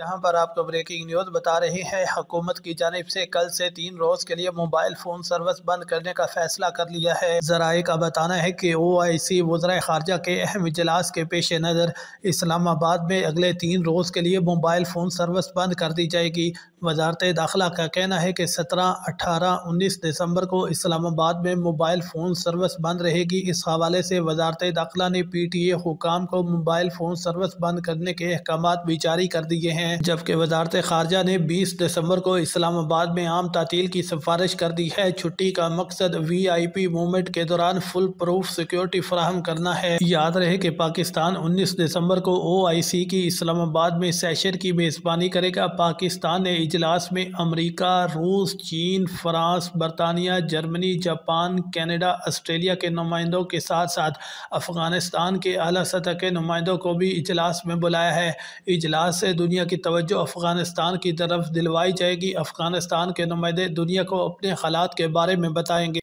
यहाँ पर आपको ब्रेकिंग न्यूज़ बता रही है हुकूमत की जानब से कल से तीन रोज के लिए मोबाइल फोन सर्विस बंद करने का फैसला कर लिया है जराये का बताना है कि ओ आई सी वजरा खारजा के अहम इजलास के पेश नज़र इस्लामाबाद में अगले तीन रोज के लिए मोबाइल फोन सर्विस बंद कर दी जाएगी वजारत दाखिला का कहना है की सत्रह अठारह उन्नीस दिसम्बर को इस्लामाबाद में मोबाइल फ़ोन सर्विस बंद रहेगी इस हवाले से वजारत दाखिला ने पी टी ए हुकाम को मोबाइल फ़ोन सर्विस बंद करने के अहकाम भी जारी कर दिए हैं हैं जबकि वजारत खारजा ने बीस दिसंबर को इस्लामाबाद में आम तातील की सिफारिश कर दी है छुट्टी का मकसद वी आई पी मूवमेंट के दौरान फुल प्रूफ सिक्योरिटी फ्राहम करना है याद रहे कि पाकिस्तान उन्नीस दिसंबर को ओ आई सी की इस्लामाबाद में सेशन की मेज़बानी करेगा पाकिस्तान ने इजलास में अमरीका रूस चीन फ्रांस बरतानिया जर्मनी जापान कैनेडा ऑस्ट्रेलिया के नुमाइंदों के साथ साथ अफगानिस्तान के अली सतह के नुमाइंदों को भी इजलास में बुलाया है इजलास से दुनिया की तवज्जो अफ़गानिस्तान की तरफ दिलवाई जाएगी अफ़गानिस्तान के नुमाइंदे दुनिया को अपने हालात के बारे में बताएंगे